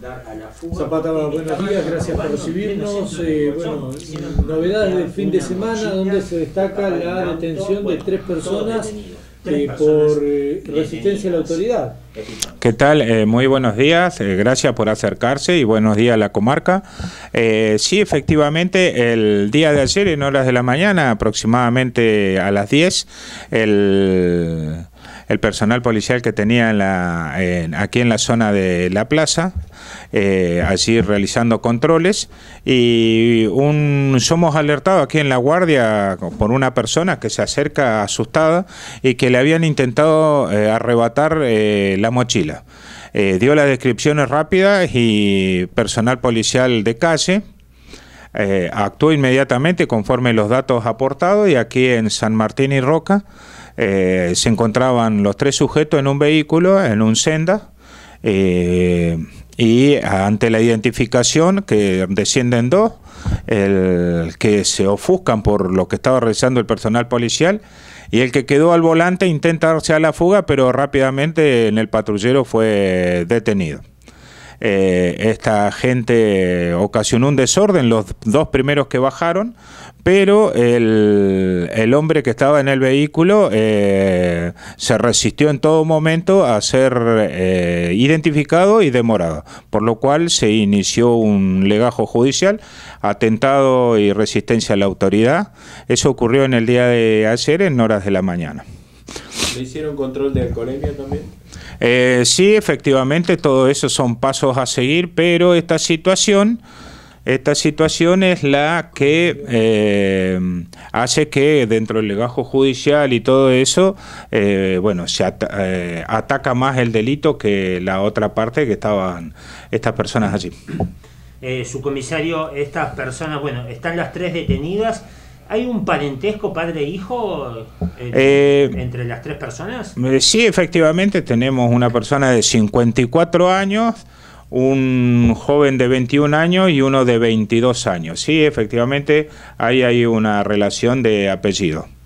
dar Zapata, buenos días, gracias por recibirnos. Eh, bueno, mm, novedades del fin de semana donde se destaca la detención de tres personas eh, por eh, resistencia a la autoridad. ¿Qué tal? muy buenos días, gracias por acercarse y buenos días a la comarca. sí, efectivamente, el día de ayer en horas de la mañana, aproximadamente a las 10, el el personal policial que tenía aquí en la zona de la plaza, eh, allí realizando controles. Y un, somos alertados aquí en la guardia por una persona que se acerca asustada y que le habían intentado eh, arrebatar eh, la mochila. Eh, dio las descripciones rápidas y personal policial de calle, actuó inmediatamente conforme los datos aportados y aquí en San Martín y Roca eh, se encontraban los tres sujetos en un vehículo, en un senda, eh, y ante la identificación, que descienden dos, el que se ofuscan por lo que estaba realizando el personal policial, y el que quedó al volante intenta darse a la fuga, pero rápidamente en el patrullero fue detenido. Eh, esta gente ocasionó un desorden, los dos primeros que bajaron, pero el, hombre que estaba en el vehículo eh, se resistió en todo momento a ser eh, identificado y demorado, por lo cual se inició un legajo judicial, atentado y resistencia a la autoridad. Eso ocurrió en el día de ayer en horas de la mañana. ¿Le hicieron control de alcoholemia también? Eh, sí, efectivamente, todo eso son pasos a seguir, pero esta situación... Esta situación es la que eh, hace que dentro del legajo judicial y todo eso, eh, bueno, se eh, ataca más el delito que la otra parte que estaban estas personas allí. su comisario, estas personas, bueno, están las tres detenidas. ¿Hay un parentesco padre-hijo eh, eh, entre las tres personas? Eh, sí, efectivamente, tenemos una persona de 54 años, un joven de 21 años y uno de 22 años. Sí, efectivamente, ahí hay una relación de apellido.